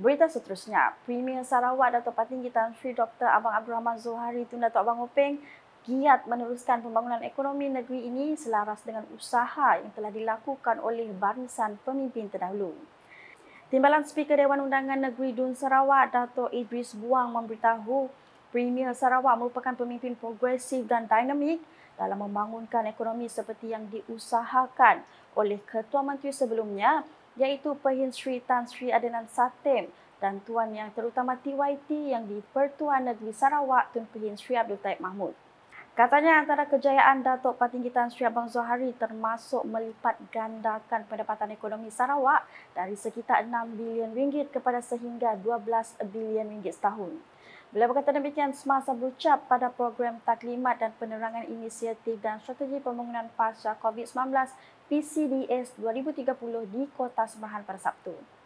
Berita seterusnya, Premier Sarawak Dato' Patin Gitan Sri Dr. Abang Abdul Rahman Zuhari Tun Dato' Abang Hopeng giat meneruskan pembangunan ekonomi negeri ini selaras dengan usaha yang telah dilakukan oleh barisan pemimpin terdahulu. Timbalan Speaker Dewan Undangan Negeri Dun Sarawak, Dato' Idris Buang memberitahu Premier Sarawak merupakan pemimpin progresif dan dinamik dalam membangunkan ekonomi seperti yang diusahakan oleh Ketua Menteri sebelumnya, iaitu Perhin Sri Tan Sri Adenan Satim dan tuan yang terutama TYT yang di Pertuan Negeri Sarawak Tun Perhin Sri Abdul Taib Mahmud. Katanya antara kejayaan Datuk Patinggitan Sri Abang Zohari termasuk melipat gandakan pendapatan ekonomi Sarawak dari sekitar 6 bilion ringgit kepada sehingga 12 bilion ringgit setahun. Beliau berkata demikian semasa berucap pada program taklimat dan penerangan inisiatif dan strategi pembangunan pasca COVID-19 PCDS 2030 di Kota Semahan pada Sabtu.